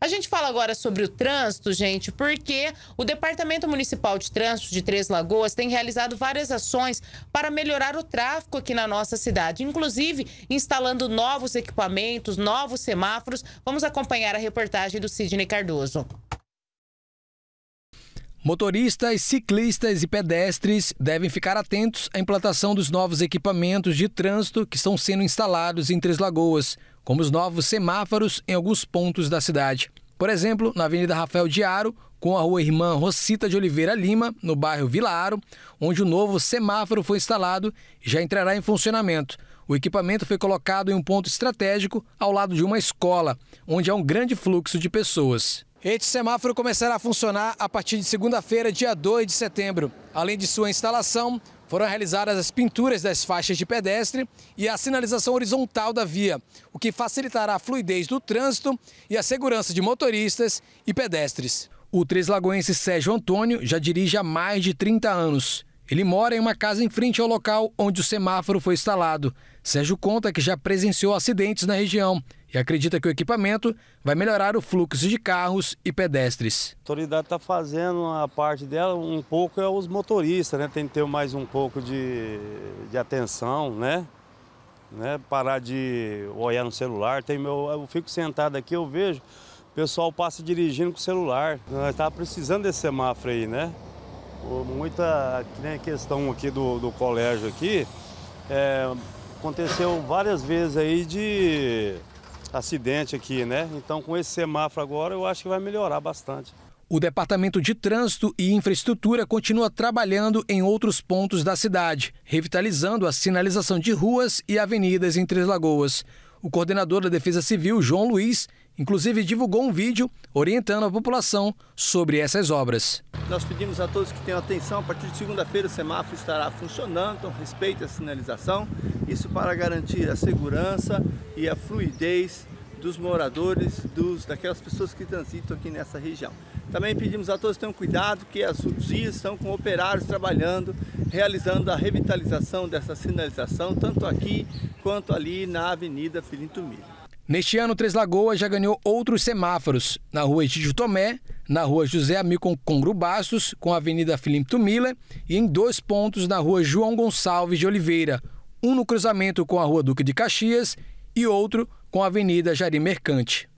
A gente fala agora sobre o trânsito, gente, porque o Departamento Municipal de Trânsito de Três Lagoas tem realizado várias ações para melhorar o tráfego aqui na nossa cidade, inclusive instalando novos equipamentos, novos semáforos. Vamos acompanhar a reportagem do Sidney Cardoso. Motoristas, ciclistas e pedestres devem ficar atentos à implantação dos novos equipamentos de trânsito que estão sendo instalados em Três Lagoas como os novos semáforos em alguns pontos da cidade. Por exemplo, na Avenida Rafael Aro, com a rua Irmã Rocita de Oliveira Lima, no bairro Vila Aro, onde o novo semáforo foi instalado e já entrará em funcionamento. O equipamento foi colocado em um ponto estratégico ao lado de uma escola, onde há um grande fluxo de pessoas. Este semáforo começará a funcionar a partir de segunda-feira, dia 2 de setembro. Além de sua instalação, foram realizadas as pinturas das faixas de pedestre e a sinalização horizontal da via, o que facilitará a fluidez do trânsito e a segurança de motoristas e pedestres. O Lagoense Sérgio Antônio já dirige há mais de 30 anos. Ele mora em uma casa em frente ao local onde o semáforo foi instalado. Sérgio conta que já presenciou acidentes na região e acredita que o equipamento vai melhorar o fluxo de carros e pedestres. A autoridade está fazendo a parte dela, um pouco é os motoristas, né? Tem que ter mais um pouco de, de atenção, né? né? Parar de olhar no celular. Tem meu, eu fico sentado aqui, eu vejo, o pessoal passa dirigindo com o celular. Nós estávamos precisando desse semáforo aí, né? Muita né, questão aqui do, do colégio aqui. É, aconteceu várias vezes aí de acidente aqui, né? Então, com esse semáforo agora, eu acho que vai melhorar bastante. O Departamento de Trânsito e Infraestrutura continua trabalhando em outros pontos da cidade, revitalizando a sinalização de ruas e avenidas em Três Lagoas. O coordenador da Defesa Civil, João Luiz, inclusive divulgou um vídeo orientando a população sobre essas obras. Nós pedimos a todos que tenham atenção, a partir de segunda-feira o semáforo estará funcionando, então respeite a sinalização, isso para garantir a segurança e a fluidez dos moradores, dos, daquelas pessoas que transitam aqui nessa região. Também pedimos a todos que tenham cuidado, que as SUDIs estão com operários trabalhando, realizando a revitalização dessa sinalização, tanto aqui quanto ali na Avenida Filinto Milho. Neste ano, Três Lagoas já ganhou outros semáforos na rua Egídio Tomé, na rua José Hamilton Congro Bastos, com a Avenida Filinto Miller e em dois pontos na rua João Gonçalves de Oliveira, um no cruzamento com a rua Duque de Caxias e outro com a Avenida Jari Mercante.